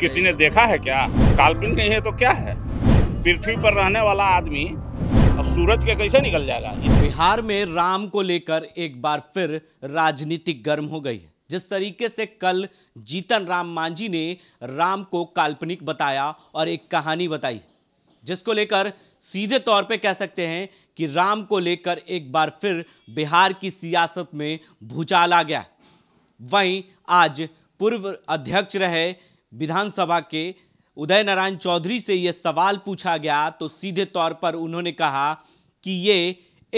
किसी ने देखा है क्या काल्पनिक नहीं है तो क्या है पृथ्वी पर रहने वाला आदमी अब सूरज के कैसे निकल जाएगा बिहार में राम को लेकर एक बार फिर राजनीतिक गर्म हो गई है जिस तरीके से कल जीतन राम मांझी ने राम को काल्पनिक बताया और एक कहानी बताई जिसको लेकर सीधे तौर पे कह सकते हैं कि राम को लेकर एक बार फिर बिहार की सियासत में भूचाल आ गया वहीं आज पूर्व अध्यक्ष रहे विधानसभा के उदय नारायण चौधरी से ये सवाल पूछा गया तो सीधे तौर पर उन्होंने कहा कि ये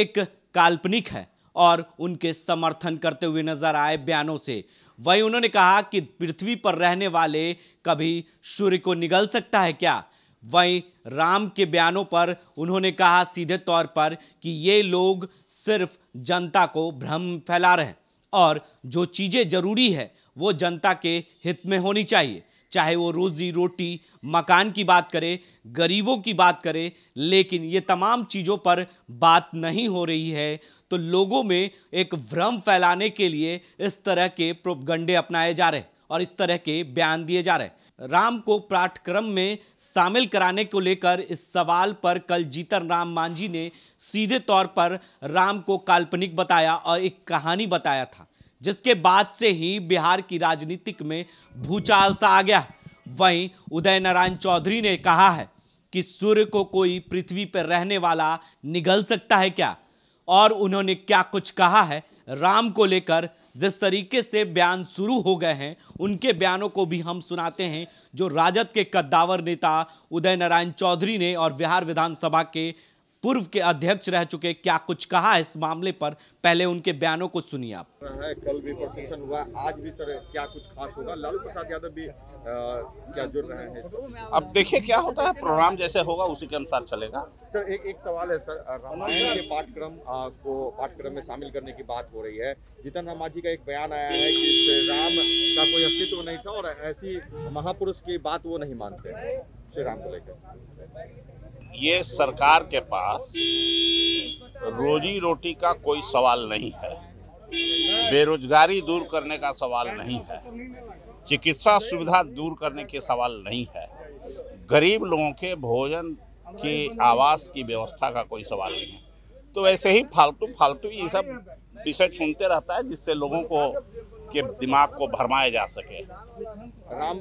एक काल्पनिक है और उनके समर्थन करते हुए नजर आए बयानों से वहीं उन्होंने कहा कि पृथ्वी पर रहने वाले कभी सूर्य को निगल सकता है क्या वहीं राम के बयानों पर उन्होंने कहा सीधे तौर पर कि ये लोग सिर्फ जनता को भ्रम फैला रहे हैं और जो चीज़ें जरूरी है वो जनता के हित में होनी चाहिए चाहे वो रोज़ी रोटी मकान की बात करे गरीबों की बात करे लेकिन ये तमाम चीज़ों पर बात नहीं हो रही है तो लोगों में एक भ्रम फैलाने के लिए इस तरह के प्रोपगंडे अपनाए जा रहे हैं और इस तरह के बयान दिए जा रहे हैं राम को पाठ्यक्रम में शामिल कराने को लेकर इस सवाल पर कल जीतन राम मांझी ने सीधे तौर पर राम को काल्पनिक बताया और एक कहानी बताया था जिसके बाद से ही बिहार की राजनीतिक में भूचाल सा आ गया वहीं उदय नारायण चौधरी ने कहा है कि सूर्य को कोई पृथ्वी पर रहने वाला निगल सकता है क्या और उन्होंने क्या कुछ कहा है राम को लेकर जिस तरीके से बयान शुरू हो गए हैं उनके बयानों को भी हम सुनाते हैं जो राजद के कद्दावर नेता उदय नारायण चौधरी ने और बिहार विधानसभा के पूर्व के अध्यक्ष रह चुके क्या कुछ कहा इस मामले पर पहले उनके बयानों को सुनिए आप कल भी प्रशिक्षण हुआ आज भी सर क्या कुछ खास होगा लालू प्रसाद यादव भी क्या जुड़ रहे हैं अब देखिए क्या होता है प्रोग्राम जैसे होगा उसी के अनुसार चलेगा सर एक एक सवाल है सर रामायण के पाठ्यक्रम को पाठ्यक्रम में शामिल करने की बात हो रही है जितन रामा जी का एक बयान आया है कि राम का कोई अस्तित्व नहीं था और ऐसी महापुरुष की बात वो नहीं मानते श्री राम को लेकर ये सरकार के पास रोजी रोटी का कोई सवाल नहीं है बेरोजगारी दूर करने का सवाल नहीं है चिकित्सा सुविधा दूर करने के सवाल नहीं है गरीब लोगों के भोजन के आवास की व्यवस्था का कोई सवाल नहीं है तो वैसे ही फालतू फालतू ये सब विषय चुनते रहता है जिससे लोगों को के दिमाग को भरमाया जा सके राम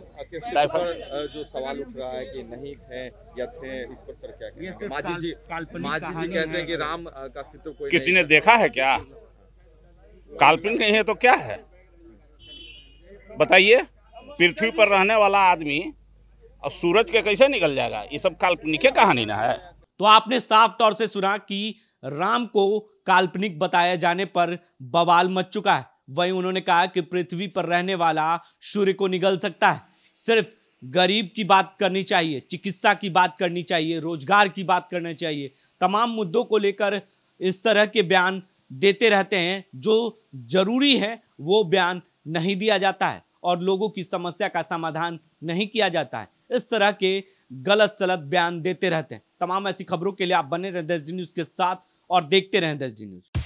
जो सवाल उठ रहा है कि नहीं थे या थे इस पर सर क्या कहते जी माजी जी कहते हैं कि राम का अस्तित्व कोई किसी ने देखा है क्या काल्पनिक नहीं है तो क्या है बताइए पृथ्वी पर रहने वाला आदमी और सूरज के कैसे निकल जाएगा ये सब काल्पनिक कहानी ना है तो आपने साफ तौर से सुना कि राम को काल्पनिक बताए जाने पर बवाल मच चुका है वहीं उन्होंने कहा कि पृथ्वी पर रहने वाला सूर्य को निगल सकता है सिर्फ गरीब की बात करनी चाहिए चिकित्सा की बात करनी चाहिए रोजगार की बात करनी चाहिए तमाम मुद्दों को लेकर इस तरह के बयान देते रहते हैं जो जरूरी है वो बयान नहीं दिया जाता है और लोगों की समस्या का समाधान नहीं किया जाता है इस तरह के गलत सलत बयान देते रहते हैं तमाम ऐसी खबरों के लिए आप बने रहें दस डी न्यूज़ के साथ और देखते रहें दस डी न्यूज़